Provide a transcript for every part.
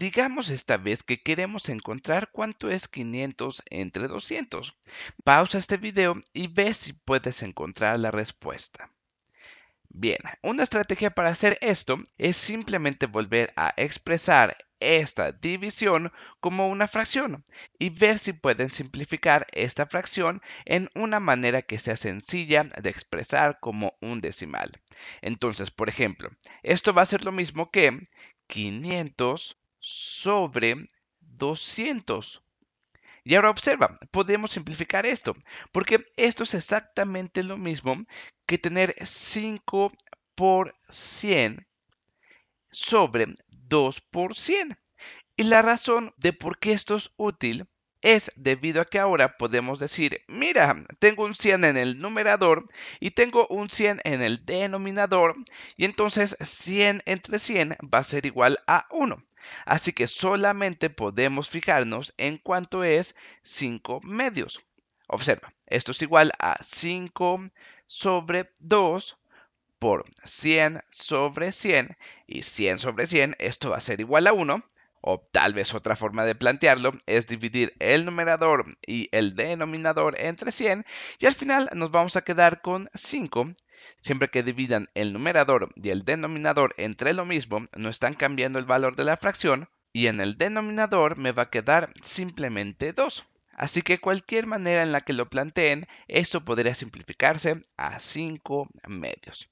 Digamos esta vez que queremos encontrar cuánto es 500 entre 200. Pausa este video y ve si puedes encontrar la respuesta. Bien, una estrategia para hacer esto es simplemente volver a expresar esta división como una fracción y ver si pueden simplificar esta fracción en una manera que sea sencilla de expresar como un decimal. Entonces, por ejemplo, esto va a ser lo mismo que 500 sobre 200. Y ahora observa, podemos simplificar esto, porque esto es exactamente lo mismo que tener 5 por 100 sobre 2 por 100. Y la razón de por qué esto es útil es debido a que ahora podemos decir, mira, tengo un 100 en el numerador y tengo un 100 en el denominador y entonces 100 entre 100 va a ser igual a 1. Así que solamente podemos fijarnos en cuánto es 5 medios. Observa, esto es igual a 5 sobre 2 por 100 sobre 100 y 100 sobre 100, esto va a ser igual a 1 o tal vez otra forma de plantearlo es dividir el numerador y el denominador entre 100 y al final nos vamos a quedar con 5. Siempre que dividan el numerador y el denominador entre lo mismo, no están cambiando el valor de la fracción y en el denominador me va a quedar simplemente 2. Así que cualquier manera en la que lo planteen, esto podría simplificarse a 5 medios.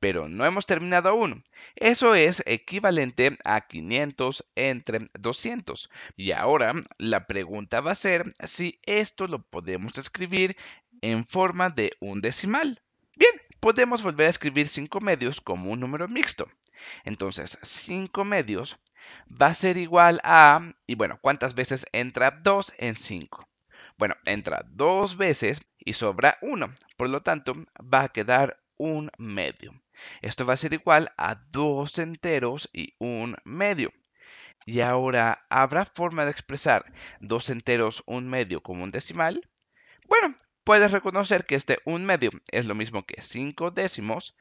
Pero no hemos terminado aún. Eso es equivalente a 500 entre 200. Y ahora la pregunta va a ser si esto lo podemos escribir en forma de un decimal. Bien, podemos volver a escribir 5 medios como un número mixto. Entonces, 5 medios va a ser igual a... Y bueno, ¿cuántas veces entra 2 en 5? Bueno, entra 2 veces y sobra 1, Por lo tanto, va a quedar un medio. Esto va a ser igual a dos enteros y un medio. Y ahora, ¿habrá forma de expresar dos enteros, un medio como un decimal? Bueno, puedes reconocer que este 1 medio es lo mismo que 5 décimos,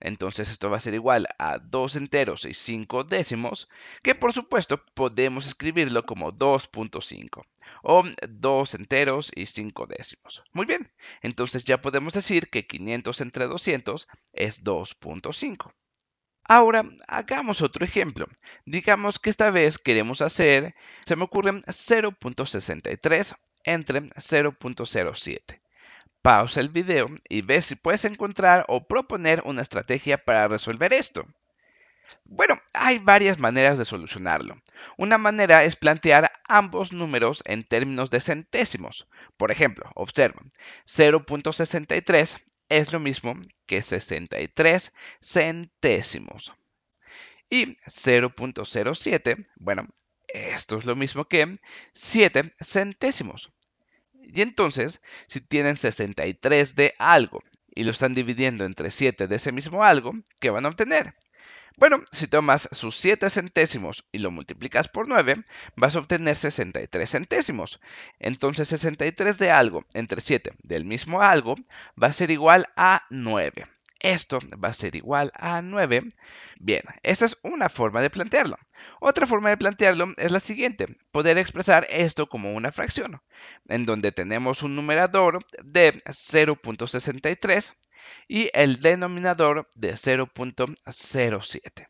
entonces esto va a ser igual a 2 enteros y 5 décimos, que por supuesto podemos escribirlo como 2.5 o 2 enteros y 5 décimos. Muy bien, entonces ya podemos decir que 500 entre 200 es 2.5. Ahora, hagamos otro ejemplo. Digamos que esta vez queremos hacer, se me ocurren 0.63 entre 0.07 pausa el video y ve si puedes encontrar o proponer una estrategia para resolver esto. Bueno, hay varias maneras de solucionarlo. Una manera es plantear ambos números en términos de centésimos. Por ejemplo, observa, 0.63 es lo mismo que 63 centésimos. Y 0.07, bueno, esto es lo mismo que 7 centésimos. Y entonces, si tienen 63 de algo y lo están dividiendo entre 7 de ese mismo algo, ¿qué van a obtener? Bueno, si tomas sus 7 centésimos y lo multiplicas por 9, vas a obtener 63 centésimos. Entonces 63 de algo entre 7 del mismo algo va a ser igual a 9. Esto va a ser igual a 9. Bien, esa es una forma de plantearlo. Otra forma de plantearlo es la siguiente, poder expresar esto como una fracción, en donde tenemos un numerador de 0.63 y el denominador de 0.07.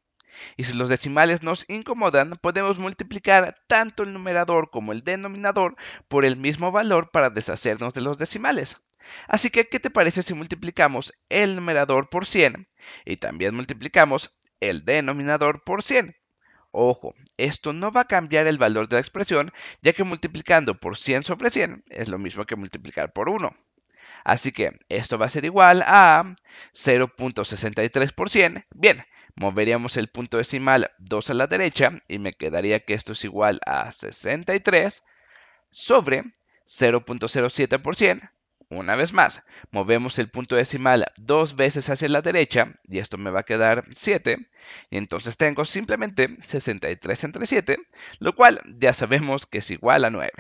Y si los decimales nos incomodan, podemos multiplicar tanto el numerador como el denominador por el mismo valor para deshacernos de los decimales. Así que, ¿qué te parece si multiplicamos el numerador por 100 y también multiplicamos el denominador por 100? Ojo, esto no va a cambiar el valor de la expresión, ya que multiplicando por 100 sobre 100 es lo mismo que multiplicar por 1. Así que esto va a ser igual a 0.63 por Bien, moveríamos el punto decimal 2 a la derecha y me quedaría que esto es igual a 63 sobre 0.07 por 100 una vez más, movemos el punto decimal dos veces hacia la derecha y esto me va a quedar 7. Y entonces tengo simplemente 63 entre 7, lo cual ya sabemos que es igual a 9.